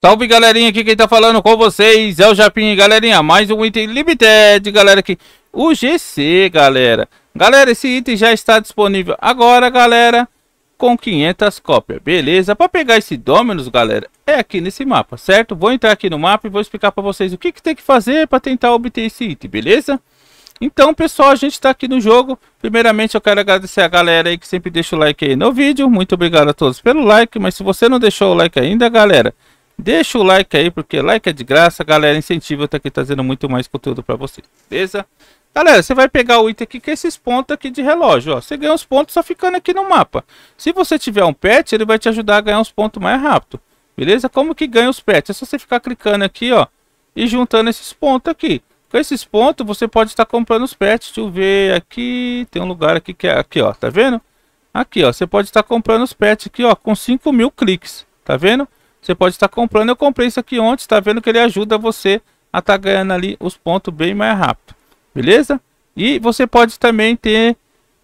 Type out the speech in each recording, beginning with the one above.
Salve galerinha, aqui quem tá falando com vocês é o Japim, galerinha, mais um item limited, galera, aqui, o GC, galera. Galera, esse item já está disponível agora, galera, com 500 cópias, beleza? Para pegar esse Dominus, galera, é aqui nesse mapa, certo? Vou entrar aqui no mapa e vou explicar para vocês o que, que tem que fazer para tentar obter esse item, beleza? Então, pessoal, a gente está aqui no jogo. Primeiramente, eu quero agradecer a galera aí que sempre deixa o like aí no vídeo. Muito obrigado a todos pelo like, mas se você não deixou o like ainda, galera... Deixa o like aí, porque like é de graça, galera. Incentiva, tá aqui trazendo muito mais conteúdo pra você, beleza? Galera, você vai pegar o item aqui que é esses pontos aqui de relógio, ó. Você ganha os pontos só ficando aqui no mapa. Se você tiver um pet, ele vai te ajudar a ganhar uns pontos mais rápido, beleza? Como que ganha os pets? É só você ficar clicando aqui, ó, e juntando esses pontos aqui. Com esses pontos, você pode estar comprando os pets. Deixa eu ver aqui, tem um lugar aqui que é aqui, ó, tá vendo? Aqui, ó, você pode estar comprando os pets aqui, ó, com 5 mil cliques, tá vendo? Você pode estar comprando. Eu comprei isso aqui ontem. Está vendo que ele ajuda você a estar tá ganhando ali os pontos bem mais rápido. Beleza? E você pode também ter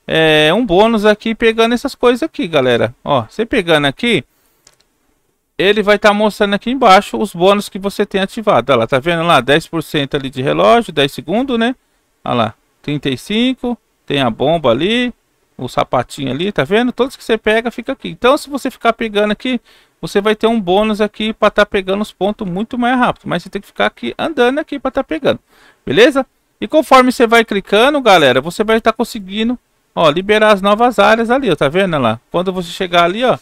é, um bônus aqui pegando essas coisas aqui, galera. Ó, você pegando aqui, ele vai estar tá mostrando aqui embaixo os bônus que você tem ativado. Olha lá, tá vendo lá? 10% ali de relógio, 10 segundos, né? Olha lá, 35, tem a bomba ali, o sapatinho ali, tá vendo? Todos que você pega fica aqui. Então, se você ficar pegando aqui, você vai ter um bônus aqui para estar tá pegando os pontos muito mais rápido. Mas você tem que ficar aqui andando aqui para estar tá pegando, beleza? E conforme você vai clicando, galera, você vai estar tá conseguindo, ó, liberar as novas áreas ali, ó, tá vendo lá? Quando você chegar ali, ó,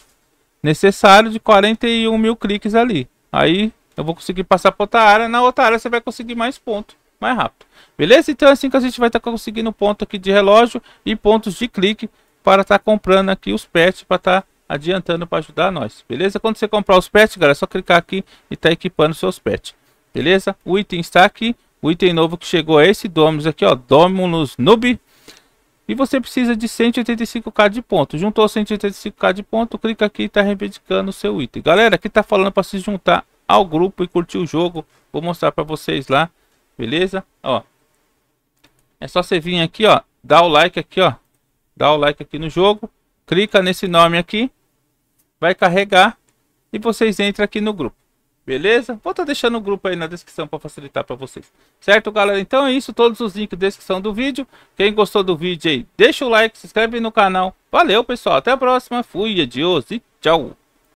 necessário de 41 mil cliques ali. Aí eu vou conseguir passar para outra área, na outra área você vai conseguir mais pontos mais rápido. Beleza? Então é assim que a gente vai estar tá conseguindo ponto aqui de relógio e pontos de clique para estar tá comprando aqui os pets para estar tá adiantando para ajudar nós. Beleza? Quando você comprar os pets, galera, é só clicar aqui e tá equipando seus pets. Beleza? O item está aqui. O item novo que chegou é esse domus aqui, ó. domus Noob. E você precisa de 185k de ponto. Juntou 185k de ponto, clica aqui e tá reivindicando o seu item. Galera, aqui tá falando para se juntar ao grupo e curtir o jogo. Vou mostrar para vocês lá Beleza? Ó. É só você vir aqui, ó. Dá o like aqui, ó. Dá o like aqui no jogo. Clica nesse nome aqui. Vai carregar. E vocês entram aqui no grupo. Beleza? Vou estar tá deixando o grupo aí na descrição para facilitar para vocês. Certo, galera? Então é isso. Todos os links na descrição do vídeo. Quem gostou do vídeo aí, deixa o like, se inscreve no canal. Valeu, pessoal. Até a próxima. Fui, adiós e tchau.